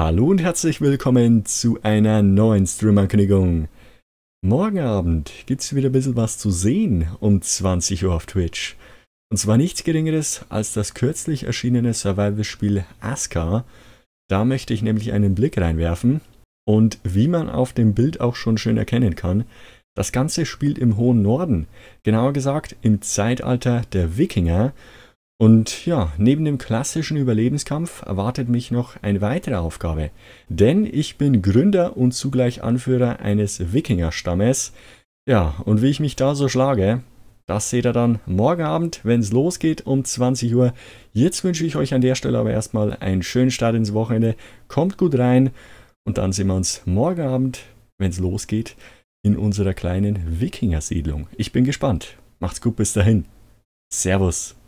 Hallo und herzlich willkommen zu einer neuen Stream-Ankündigung. Morgen Abend gibt es wieder ein bisschen was zu sehen um 20 Uhr auf Twitch. Und zwar nichts geringeres als das kürzlich erschienene Survival-Spiel Aska. Da möchte ich nämlich einen Blick reinwerfen. Und wie man auf dem Bild auch schon schön erkennen kann, das Ganze spielt im hohen Norden. Genauer gesagt im Zeitalter der Wikinger. Und ja, neben dem klassischen Überlebenskampf erwartet mich noch eine weitere Aufgabe. Denn ich bin Gründer und zugleich Anführer eines Wikingerstammes. Ja, und wie ich mich da so schlage, das seht ihr dann morgen Abend, wenn es losgeht um 20 Uhr. Jetzt wünsche ich euch an der Stelle aber erstmal einen schönen Start ins Wochenende. Kommt gut rein und dann sehen wir uns morgen Abend, wenn es losgeht, in unserer kleinen Wikingersiedlung. Ich bin gespannt. Macht's gut bis dahin. Servus.